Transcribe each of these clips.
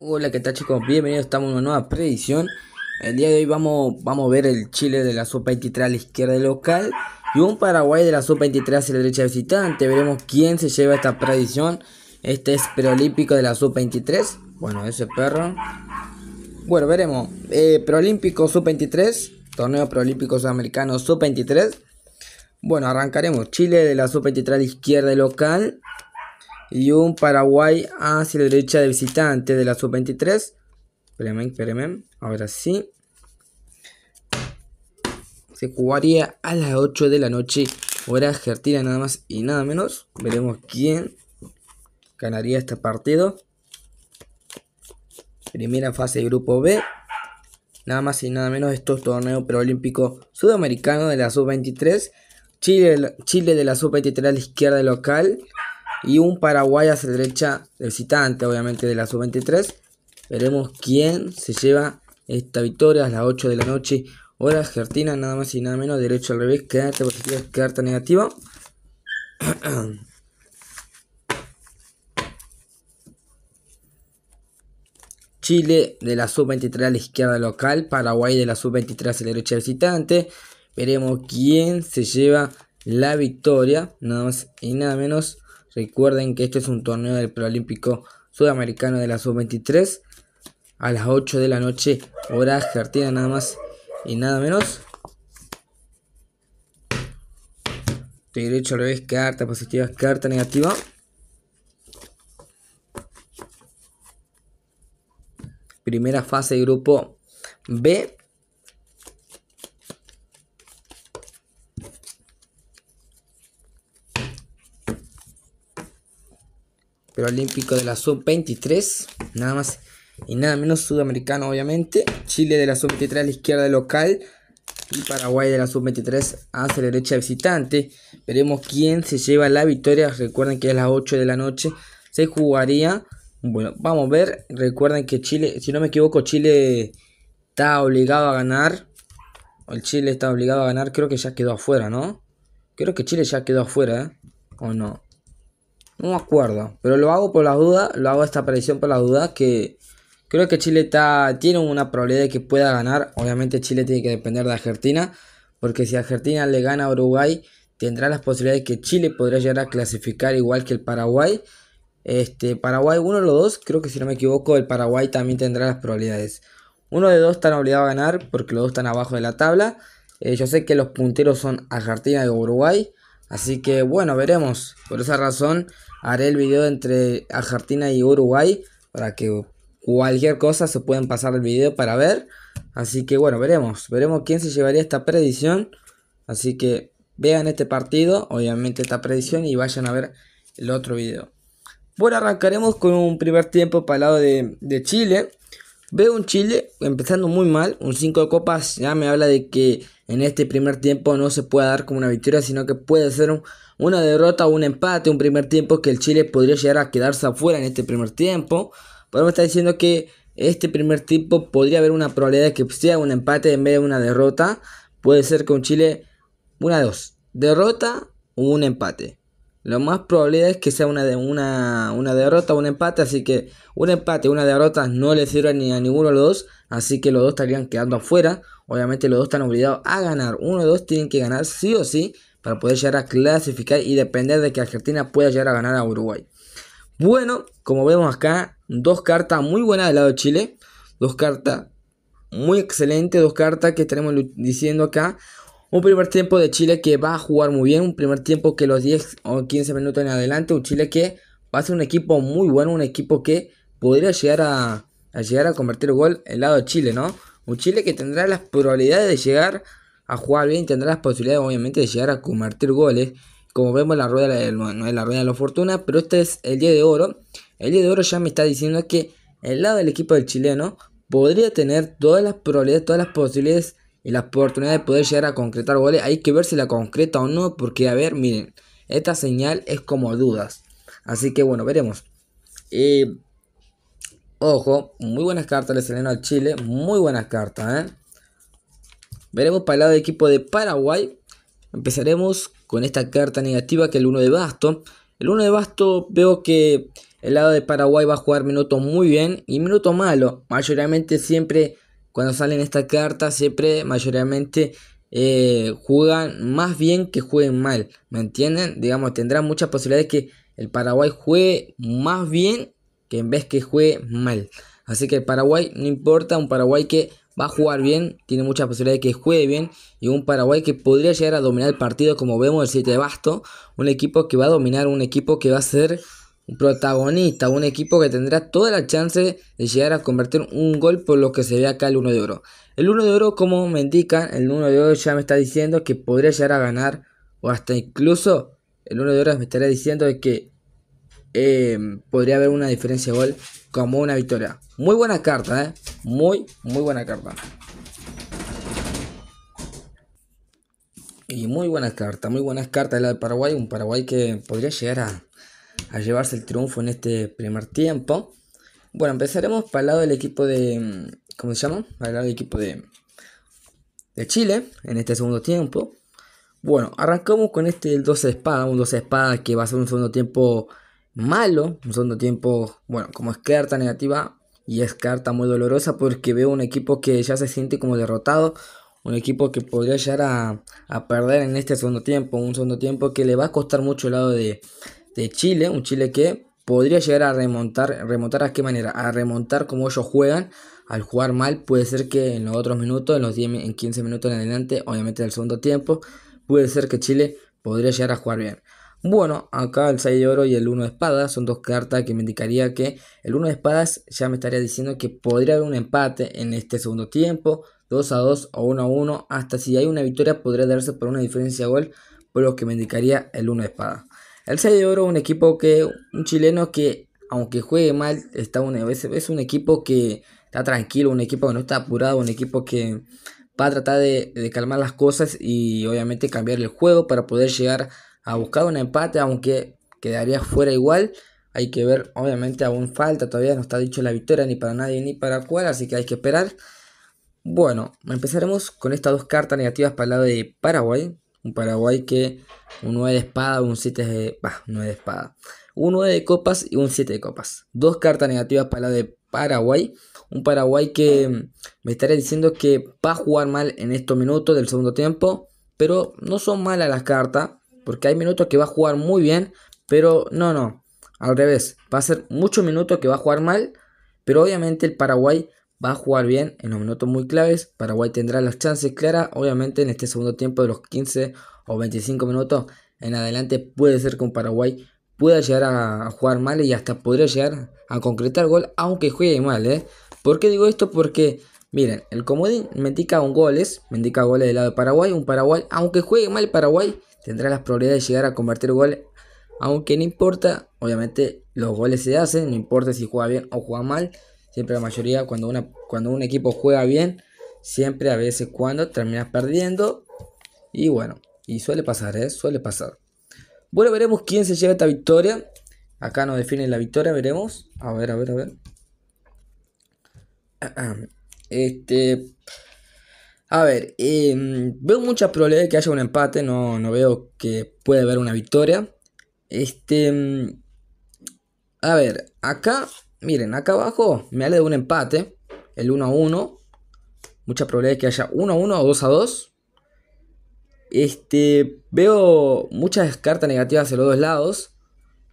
Hola, ¿qué tal chicos? Bienvenidos, estamos en una nueva predicción. El día de hoy vamos, vamos a ver el Chile de la sub 23 a la izquierda local y un Paraguay de la sub 23 hacia la derecha visitante. Veremos quién se lleva esta predicción. Este es preolímpico de la sub 23. Bueno, ese perro. Bueno, veremos. Eh, preolímpico sub 23, torneo preolímpico sudamericano sub 23. Bueno, arrancaremos Chile de la sub 23 a izquierda local y un Paraguay hacia la derecha de visitante de la sub-23. Espérenme, espérenme. Ahora sí. Se jugaría a las 8 de la noche, hora argentina nada más y nada menos. Veremos quién ganaría este partido. Primera fase de grupo B. Nada más y nada menos estos torneo preolímpico sudamericano de la sub-23. Chile, Chile de la sub-23 a la izquierda local y un Paraguay hacia la derecha visitante, obviamente de la sub-23. Veremos quién se lleva esta victoria a las 8 de la noche. Hora Argentina, nada más y nada menos, derecho al revés, Que positiva, carta negativa. Chile de la sub-23 a la izquierda local, Paraguay de la sub-23 hacia la derecha visitante. Veremos quién se lleva la victoria, nada más y nada menos. Recuerden que este es un torneo del Preolímpico Sudamericano de la Sub-23 a las 8 de la noche, hora argentina nada más y nada menos. Derecho al revés, carta positiva, carta negativa. Primera fase de grupo B. Pero Olímpico de la sub-23, nada más y nada menos sudamericano obviamente, Chile de la sub-23 a la izquierda local y Paraguay de la sub-23 hacia la derecha visitante. Veremos quién se lleva la victoria, recuerden que a las 8 de la noche se jugaría, bueno, vamos a ver, recuerden que Chile, si no me equivoco, Chile está obligado a ganar, el Chile está obligado a ganar, creo que ya quedó afuera, ¿no? Creo que Chile ya quedó afuera, ¿eh? ¿O no? No me acuerdo, pero lo hago por la duda lo hago esta predicción por la duda que creo que Chile está, tiene una probabilidad de que pueda ganar. Obviamente Chile tiene que depender de Argentina, porque si Argentina le gana a Uruguay, tendrá las posibilidades que Chile podría llegar a clasificar igual que el Paraguay. Este, Paraguay, uno de los dos, creo que si no me equivoco, el Paraguay también tendrá las probabilidades. Uno de dos están obligados a ganar porque los dos están abajo de la tabla. Eh, yo sé que los punteros son Argentina y Uruguay. Así que bueno, veremos. Por esa razón, haré el video entre Argentina y Uruguay para que cualquier cosa se puedan pasar el video para ver. Así que bueno, veremos, veremos quién se llevaría esta predicción. Así que vean este partido, obviamente esta predicción y vayan a ver el otro video. Bueno, arrancaremos con un primer tiempo para el lado de, de Chile. Veo un Chile empezando muy mal, un 5 de copas, ya me habla de que en este primer tiempo no se puede dar como una victoria, sino que puede ser una derrota o un empate, un primer tiempo que el Chile podría llegar a quedarse afuera en este primer tiempo. Pero me está diciendo que este primer tiempo podría haber una probabilidad de que sea un empate en vez de una derrota. Puede ser que un Chile, una de dos, derrota o un empate. Lo más probable es que sea una, de, una, derrota, un empate. Así que un empate, una derrota no le sirve ni a ninguno de los dos. Así que los dos estarían quedando afuera. Obviamente los dos están obligados a ganar. Uno de los dos tienen que ganar sí o sí para poder llegar a clasificar y depender de que Argentina pueda llegar a ganar a Uruguay. Bueno, como vemos acá, dos cartas muy buenas del lado de Chile. Dos cartas muy excelentes. Dos cartas que estaremos diciendo acá un primer tiempo de Chile que va a jugar muy bien, un primer tiempo que los 10 o 15 minutos en adelante, un Chile que va a ser un equipo muy bueno, un equipo que podría llegar a, llegar a convertir gol el lado de Chile, ¿no? Un Chile que tendrá las probabilidades de llegar a jugar bien, tendrá las posibilidades obviamente de llegar a convertir goles, como vemos la rueda de, la rueda de la fortuna, pero este es el día de oro. El día de oro ya me está diciendo que el lado del equipo del chileno podría tener todas las probabilidades, todas las posibilidades y la oportunidad de poder llegar a concretar goles, hay que ver si la concreta o no, porque a ver, miren, esta señal es como dudas. Así que bueno, veremos. ojo, muy buenas cartas le salieron al Chile, muy buenas cartas, ¿eh? Veremos para el lado del equipo de Paraguay. Empezaremos con esta carta negativa que el 1 de Basto. El 1 de Basto veo que el lado de Paraguay va a jugar minutos muy bien y minutos malo, Mayormente siempre cuando salen estas cartas siempre mayoritariamente eh, juegan más bien que jueguen mal. ¿Me entienden? Digamos, tendrán muchas posibilidades que el Paraguay juegue más bien que en vez que juegue mal. Así que el Paraguay no importa, un Paraguay que va a jugar bien, tiene muchas posibilidades de que juegue bien, y un Paraguay que podría llegar a dominar el partido, como vemos el 7 de Basto, un equipo que va a dominar, un equipo que va a ser un protagonista, un equipo que tendrá toda la chance de llegar a convertir un gol por lo que se ve acá el 1 de oro. El 1 de oro, como me indican, el 1 de oro ya me está diciendo que podría llegar a ganar o hasta incluso el 1 de oro me estaría diciendo que em, podría haber una diferencia de gol como una victoria. Muy buena carta, ¿eh? Muy, muy buena carta. Y muy buena carta, muy buenas cartas la de Paraguay, un Paraguay que podría llegar a a llevarse el triunfo en este primer tiempo. Bueno, empezaremos para el lado del equipo de. Mm, ¿Cómo se llama? Para el lado del equipo de, de Chile en este segundo tiempo. Bueno, arrancamos con este 12 de espada, un 12 de espada que va a ser un segundo tiempo malo, un segundo tiempo, bueno, como es carta negativa y es carta muy dolorosa porque veo un equipo que ya se siente como derrotado, un equipo que podría llegar a perder en este segundo tiempo, un segundo tiempo que le va a costar mucho el lado de, de Chile, un Chile que podría llegar a remontar, remontar a qué manera, a remontar como ellos juegan, al jugar mal puede ser que en los otros minutos, en los 10, en 15 minutos en adelante, obviamente del segundo tiempo, puede ser que Chile podría llegar a jugar bien. Bueno, acá el 6 de oro y el 1 de espadas son dos cartas que me indicaría que el 1 de espadas ya me estaría diciendo que podría haber un empate en este segundo tiempo, 2 a 2 o 1 a 1, hasta si hay una victoria podría darse por una diferencia de gol, por lo que me indicaría el 1 de espadas. El 6 de Oro un equipo que, un chileno que, aunque juegue mal, está una, es, es un equipo que está tranquilo, un equipo que no está apurado, un equipo que va a tratar de, calmar las cosas y obviamente cambiar el juego para poder llegar a buscar un empate, aunque quedaría fuera igual. Hay que ver, obviamente aún falta, todavía no está dicho la victoria ni para nadie ni para cuál, así que hay que esperar. Bueno, empezaremos con estas dos cartas negativas para el lado de Paraguay, un Paraguay que un 9 de espada, un 7 de. Bah, 9 de espada. Un 9 de copas y un 7 de copas. Dos cartas negativas para la de Paraguay. Un Paraguay que mm, me estaría diciendo que va a jugar mal en estos minutos del segundo tiempo. Pero no son malas las cartas. Porque hay minutos que va a jugar muy bien. Pero no, no. Al revés. Va a ser muchos minutos que va a jugar mal. Pero obviamente el Paraguay va a jugar bien en los minutos muy claves. Paraguay tendrá las chances claras. Obviamente en este segundo tiempo de los 15 o 25 minutos en adelante puede ser con Paraguay pueda llegar a, jugar mal y hasta podría llegar a concretar gol aunque juegue mal. ¿eh? ¿Por qué digo esto? Porque miren, el comodín me indica un goles, me indica goles del lado de Paraguay. Un Paraguay, aunque juegue mal Paraguay, tendrá las probabilidades de llegar a convertir goles. Aunque no importa, obviamente los goles se hacen, no importa si juega bien o juega mal. Siempre la mayoría, cuando, una, cuando un equipo juega bien, siempre a veces cuando terminas perdiendo. Y bueno, y suele pasar, ¿eh? Suele pasar. Bueno, veremos quién se lleva esta victoria. Acá nos define la victoria, veremos. A ver, a ver, a ver. Este. A ver, em, veo muchas probabilidades de que haya un empate. No, veo que pueda haber una victoria. Este. Em, a ver, acá Miren, acá abajo me habla de un empate. El 1 a 1. Mucha probabilidad de que haya 1 a 1 o 2 a 2. Este, veo muchas cartas negativas En los dos lados.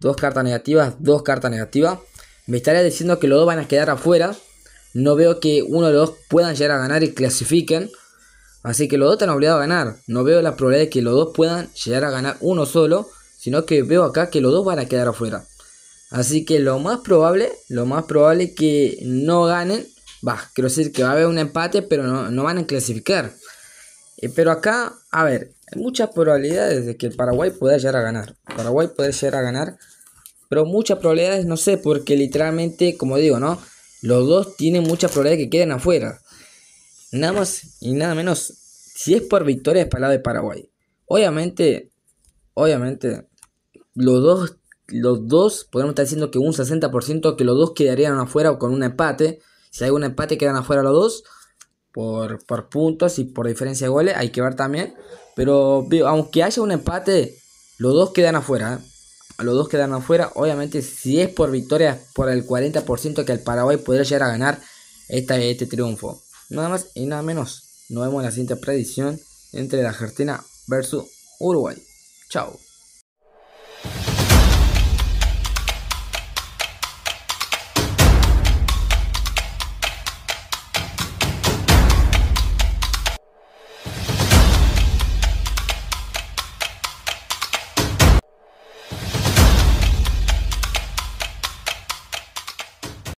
Dos cartas negativas, dos cartas negativas. Me estaría diciendo que los dos van a quedar afuera. No veo que uno de los dos puedan llegar a ganar y clasifiquen. Así que los dos están obligados a ganar. No veo la probabilidad de que los dos puedan llegar a ganar uno solo. Sino que veo acá que los dos van a quedar afuera. Así que lo más probable, lo más probable que no ganen, va, quiero decir que va a haber un empate, pero no, van a clasificar. Eh, pero acá, a ver, hay muchas probabilidades de que el Paraguay pueda llegar a ganar. Paraguay puede llegar a ganar, pero muchas probabilidades, no sé, porque literalmente, como digo, ¿no? Los dos tienen muchas probabilidades que queden afuera. Nada más y nada menos, si es por victoria es para de Paraguay. Obviamente, obviamente, los dos los dos, podemos estar diciendo que un 60% que los dos quedarían afuera con un empate. Si hay un empate quedan afuera los dos por, puntos y por diferencia de goles, hay que ver también. Pero aunque haya un empate, los dos quedan afuera. ¿eh? Los dos quedan afuera. Obviamente si es por victoria, por el 40% que el Paraguay podría llegar a ganar este triunfo. Nada más y nada menos. Nos vemos en la siguiente predicción entre la Argentina versus Uruguay. Chao.